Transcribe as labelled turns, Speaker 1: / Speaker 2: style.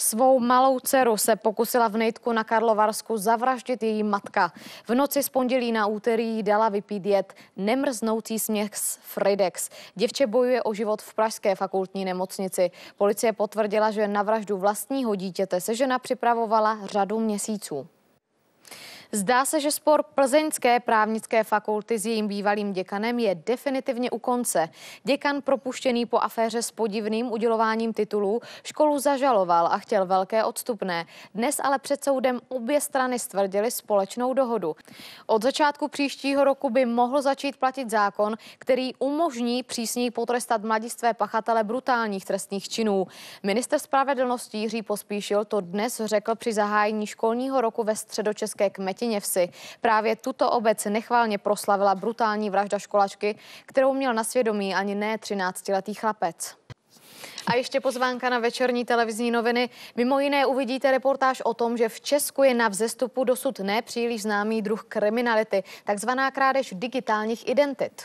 Speaker 1: Svou malou dceru se pokusila v Nejtku na Karlovarsku zavraždit její matka. V noci z pondělí na úterý dala vypít jet nemrznoucí směch z Fridex. Děvče bojuje o život v Pražské fakultní nemocnici. Policie potvrdila, že na vraždu vlastního dítěte se žena připravovala řadu měsíců. Zdá se, že spor Plzeňské právnické fakulty s jejím bývalým děkanem je definitivně u konce. Děkan propuštěný po aféře s podivným udělováním titulů školu zažaloval a chtěl velké odstupné. Dnes ale před soudem obě strany stvrdily společnou dohodu. Od začátku příštího roku by mohl začít platit zákon, který umožní přísněji potrestat mladistvé pachatele brutálních trestných činů. Minister spravedlnosti Jiří Pospíšil to dnes řekl při zahájení školního roku ve středočeské kmeti. Vsi. Právě tuto obec nechválně proslavila brutální vražda školačky, kterou měl na svědomí ani ne 13-letý chlapec. A ještě pozvánka na večerní televizní noviny. Mimo jiné uvidíte reportáž o tom, že v Česku je na vzestupu dosud nepříliš známý druh kriminality, takzvaná krádež digitálních identit.